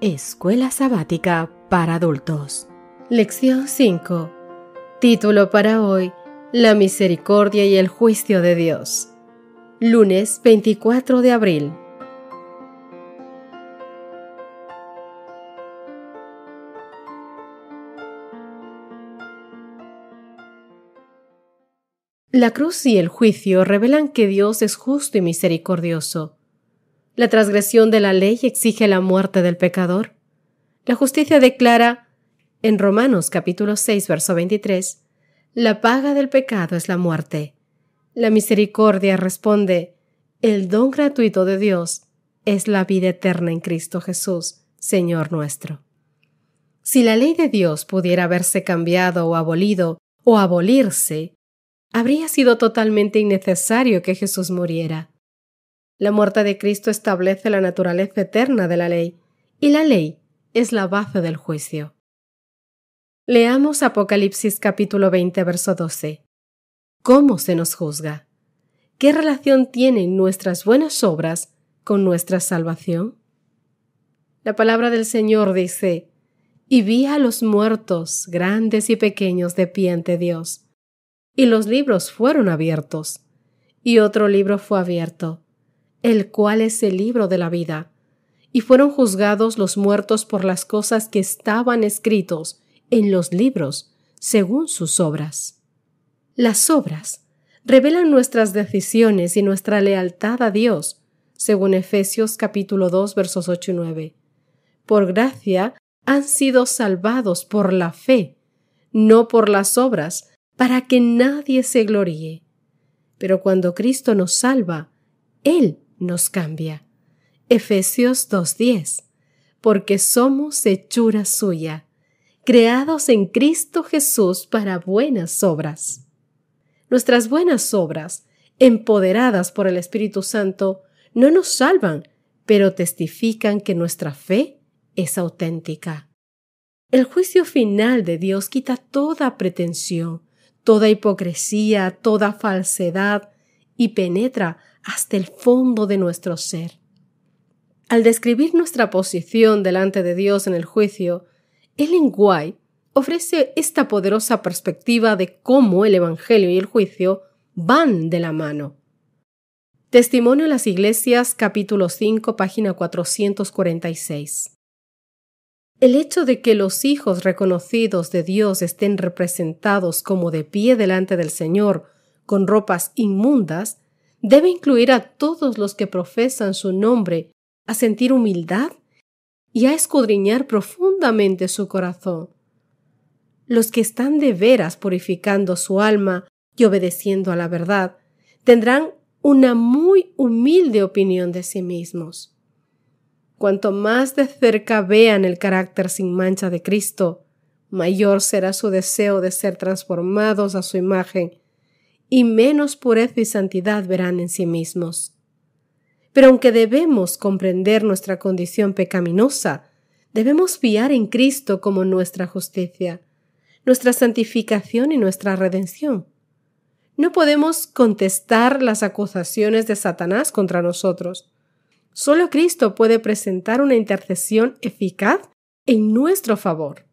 Escuela Sabática para Adultos. Lección 5. Título para hoy. La misericordia y el juicio de Dios. Lunes 24 de abril. La cruz y el juicio revelan que Dios es justo y misericordioso la transgresión de la ley exige la muerte del pecador. La justicia declara en Romanos capítulo 6, verso 23, la paga del pecado es la muerte. La misericordia responde, el don gratuito de Dios es la vida eterna en Cristo Jesús, Señor nuestro. Si la ley de Dios pudiera haberse cambiado o abolido o abolirse, habría sido totalmente innecesario que Jesús muriera. La muerte de Cristo establece la naturaleza eterna de la ley, y la ley es la base del juicio. Leamos Apocalipsis capítulo 20, verso 12. ¿Cómo se nos juzga? ¿Qué relación tienen nuestras buenas obras con nuestra salvación? La palabra del Señor dice, y vi a los muertos, grandes y pequeños, de pie ante Dios. Y los libros fueron abiertos. Y otro libro fue abierto, el cual es el libro de la vida. Y fueron juzgados los muertos por las cosas que estaban escritos en los libros, según sus obras. Las obras revelan nuestras decisiones y nuestra lealtad a Dios, según Efesios capítulo 2 versos 8 y 9. Por gracia han sido salvados por la fe, no por las obras, para que nadie se gloríe. Pero cuando Cristo nos salva, Él nos cambia. Efesios 2.10. Porque somos hechura suya, creados en Cristo Jesús para buenas obras. Nuestras buenas obras, empoderadas por el Espíritu Santo, no nos salvan, pero testifican que nuestra fe es auténtica. El juicio final de Dios quita toda pretensión, toda hipocresía, toda falsedad, y penetra hasta el fondo de nuestro ser. Al describir nuestra posición delante de Dios en el juicio, Ellen White ofrece esta poderosa perspectiva de cómo el Evangelio y el juicio van de la mano. Testimonio en las Iglesias capítulo 5 página 446. El hecho de que los hijos reconocidos de Dios estén representados como de pie delante del Señor con ropas inmundas, debe incluir a todos los que profesan su nombre a sentir humildad y a escudriñar profundamente su corazón. Los que están de veras purificando su alma y obedeciendo a la verdad tendrán una muy humilde opinión de sí mismos. Cuanto más de cerca vean el carácter sin mancha de Cristo, mayor será su deseo de ser transformados a su imagen y menos pureza y santidad verán en sí mismos. Pero aunque debemos comprender nuestra condición pecaminosa, debemos fiar en Cristo como nuestra justicia, nuestra santificación y nuestra redención. No podemos contestar las acusaciones de Satanás contra nosotros. Solo Cristo puede presentar una intercesión eficaz en nuestro favor.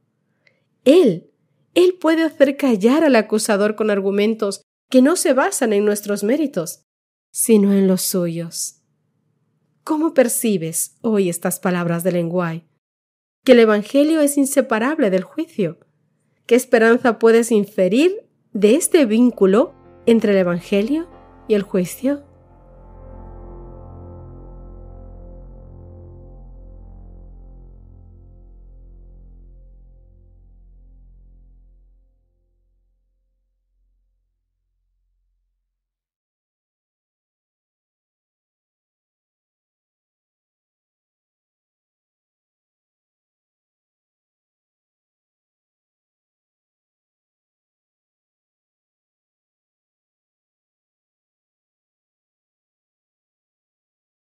Él, Él puede hacer callar al acusador con argumentos que no se basan en nuestros méritos, sino en los suyos. ¿Cómo percibes hoy estas palabras de lenguaje? Que el Evangelio es inseparable del juicio. ¿Qué esperanza puedes inferir de este vínculo entre el Evangelio y el juicio?